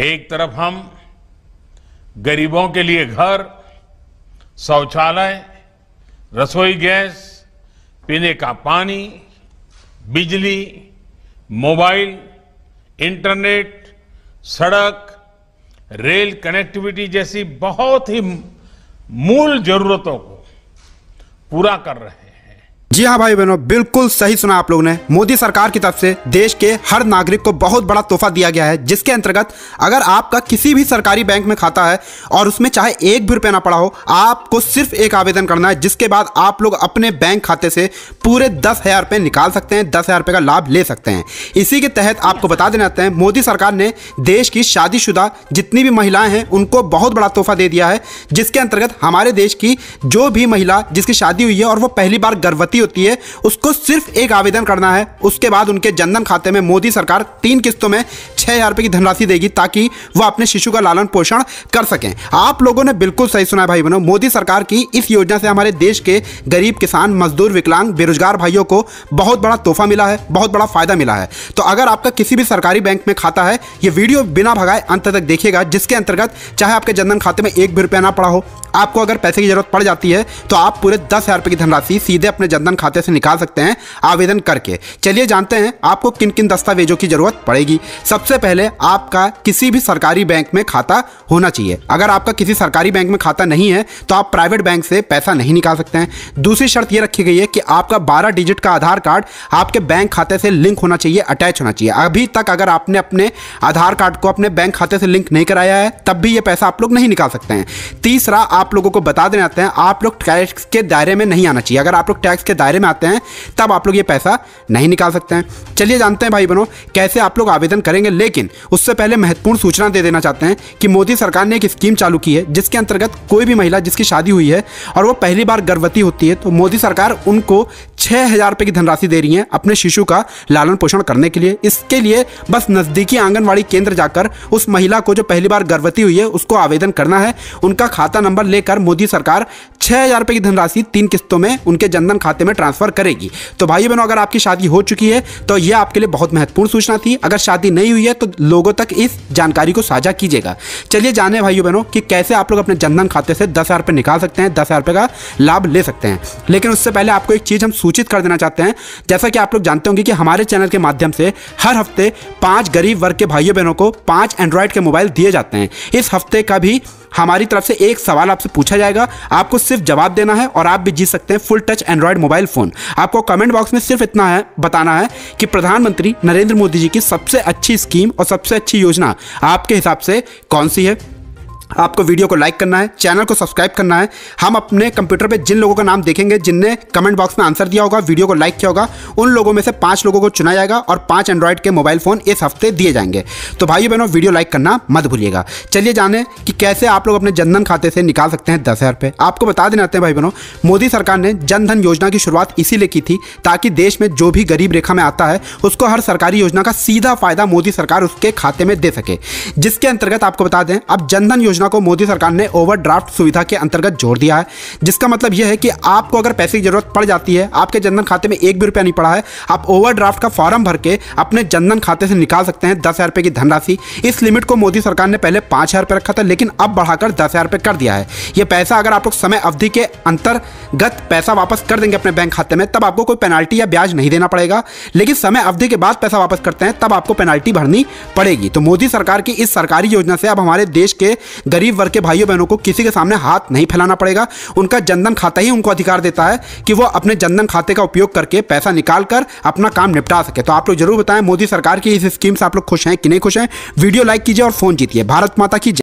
एक तरफ हम गरीबों के लिए घर शौचालय रसोई गैस पीने का पानी बिजली मोबाइल इंटरनेट सड़क रेल कनेक्टिविटी जैसी बहुत ही मूल जरूरतों को पूरा कर रहे हैं जी हाँ भाई बहनों बिल्कुल सही सुना आप लोग ने मोदी सरकार की तरफ से देश के हर नागरिक को बहुत बड़ा तोहफा दिया गया है जिसके अंतर्गत अगर आपका किसी भी सरकारी बैंक में खाता है और उसमें चाहे एक भी रुपया ना पड़ा हो आपको सिर्फ एक आवेदन करना है जिसके बाद आप लोग अपने बैंक खाते से पूरे दस हजार रुपये निकाल सकते हैं दस हजार रुपये का लाभ ले सकते हैं इसी के तहत आपको बता देना चाहते हैं मोदी सरकार ने देश की शादीशुदा जितनी भी महिलाएं हैं उनको बहुत बड़ा तोहफा दे दिया है जिसके अंतर्गत हमारे देश की जो भी महिला जिसकी शादी हुई है और वो पहली बार गर्भवती होती है उसको सिर्फ एक आवेदन करना है उसके बाद उनके जनधन खाते में मोदी सरकार तीन किस्तों में छह हज़ार रुपए की धनराशि देगी ताकि वह अपने शिशु का लालन पोषण कर सकें आप लोगों ने बिल्कुल सही सुना भाई बहनों मोदी सरकार की इस योजना से हमारे देश के गरीब किसान मजदूर विकलांग बेरोजगार भाइयों को बहुत बड़ा तोहफा मिला है बहुत बड़ा फायदा मिला है तो अगर आपका किसी भी सरकारी बैंक में खाता है ये वीडियो बिना भगाए अंत तक देखिएगा जिसके अंतर्गत चाहे आपके जनधन खाते में एक भी रुपया ना पड़ा हो आपको अगर पैसे की जरूरत पड़ जाती है तो आप पूरे दस हज़ार की धनराशि सीधे अपने जनधन खाते से निकाल सकते हैं आवेदन करके चलिए जानते हैं आपको किन किन दस्तावेजों की जरूरत पड़ेगी सबसे पहले आपका किसी भी सरकारी बैंक में खाता होना चाहिए अगर आपका किसी सरकारी बैंक में खाता नहीं है तो आप प्राइवेट बैंक से पैसा नहीं निकाल सकते हैं दूसरी शर्त यह रखी गई है कि आपका बारह डिजिट का आधार कार्ड आपके बैंक खाते से लिंक होना चाहिए अटैच होना चाहिए अभी तक अगर आपने अपने आधार कार्ड को अपने बैंक खाते से लिंक नहीं कराया है तब भी ये पैसा आप लोग नहीं निकाल सकते हैं तीसरा आप आप लोगों को बता देना चाहते हैं आप लोग टैक्स के दायरे में नहीं आना चाहिए अगर आप लोग टैक्स के दायरे में आते हैं तब आप लोग ये पैसा नहीं निकाल सकते हैं चलिए जानते हैं भाई बहनों कैसे आप लोग आवेदन करेंगे लेकिन उससे पहले महत्वपूर्ण सूचना दे देना चाहते हैं कि मोदी सरकार ने एक स्कीम चालू की है जिसके अंतर्गत कोई भी महिला जिसकी शादी हुई है और वो पहली बार गर्भवती होती है तो मोदी सरकार उनको छः हज़ार रुपये की धनराशि दे रही हैं अपने शिशु का लालन पोषण करने के लिए इसके लिए बस नज़दीकी आंगनबाड़ी केंद्र जाकर उस महिला को जो पहली बार गर्भवती हुई है उसको आवेदन करना है उनका खाता नंबर लेकर मोदी सरकार छः हज़ार रुपए की धनराशि तीन किस्तों में उनके जनधन खाते में ट्रांसफर करेगी तो भाई बहनों अगर आपकी शादी हो चुकी है तो यह आपके लिए बहुत महत्वपूर्ण सूचना थी अगर शादी नहीं हुई है तो लोगों तक इस जानकारी को साझा कीजिएगा चलिए जाने भाइयों बहनों की कैसे आप लोग अपने जनधन खाते से दस हज़ार निकाल सकते हैं दस हज़ार का लाभ ले सकते हैं लेकिन उससे पहले आपको एक चीज़ हम सूचना सूचित कर देना चाहते हैं जैसा कि आप लोग जानते होंगे कि हमारे चैनल के माध्यम से हर हफ्ते पाँच गरीब वर्ग के भाइयों बहनों को पाँच एंड्रॉयड के मोबाइल दिए जाते हैं इस हफ्ते का भी हमारी तरफ से एक सवाल आपसे पूछा जाएगा आपको सिर्फ जवाब देना है और आप भी जीत सकते हैं full touch android mobile phone आपको कमेंट बॉक्स में सिर्फ इतना है बताना है कि प्रधानमंत्री नरेंद्र मोदी जी की सबसे अच्छी स्कीम और सबसे अच्छी योजना आपके हिसाब से कौन सी है आपको वीडियो को लाइक करना है चैनल को सब्सक्राइब करना है हम अपने कंप्यूटर पे जिन लोगों का नाम देखेंगे जिनने कमेंट बॉक्स में आंसर दिया होगा वीडियो को लाइक किया होगा उन लोगों में से पांच लोगों को चुना जाएगा और पांच एंड्रॉयड के मोबाइल फ़ोन इस हफ्ते दिए जाएंगे तो भाई बहनों वीडियो लाइक करना मत भूलिएगा चलिए जाने कि कैसे आप लोग अपने जनधन खाते से निकाल सकते हैं दस हज़ार आपको बता देना आते हैं भाई बहनों मोदी सरकार ने जनधन योजना की शुरुआत इसीलिए की थी ताकि देश में जो भी गरीब रेखा में आता है उसको हर सरकारी योजना का सीधा फायदा मोदी सरकार उसके खाते में दे सके जिसके अंतर्गत आपको बता दें अब जनधन योजना योजना को मोदी सरकार ने ओवरड्राफ्ट सुविधा के अंतर्गत जोड़ दिया है जिसका मतलब यह है कि आपको अगर पैसे की जरूरत पड़ जाती है आपके जनधन खाते में एक भी रुपया नहीं पड़ा है आप ओवरड्राफ्ट का फॉर्म भर के अपने जनधन खाते से निकाल सकते हैं दस की धनराशि इस लिमिट को मोदी सरकार ने पहले पाँच हज़ार रखा था लेकिन अब बढ़ाकर दस हज़ार कर दिया है ये पैसा अगर आप लोग समय अवधि के अंतर्गत पैसा वापस कर देंगे अपने बैंक खाते में तब आपको कोई पेनाल्टी या ब्याज नहीं देना पड़ेगा लेकिन समय अवधि के बाद पैसा वापस करते हैं तब आपको पेनाल्टी भरनी पड़ेगी तो मोदी सरकार की इस सरकारी योजना से अब हमारे देश के गरीब वर्ग के भाइयों बहनों को किसी के सामने हाथ नहीं फैलाना पड़ेगा उनका जनधन खाता ही उनको अधिकार देता है कि वो अपने जनधन खाते का उपयोग करके पैसा निकाल कर अपना काम निपटा सके तो आप लोग जरूर बताएं मोदी सरकार की इस स्कीम से आप लोग खुश हैं कि नहीं खुश हैं वीडियो लाइक कीजिए और फोन जीतिए भारत माता की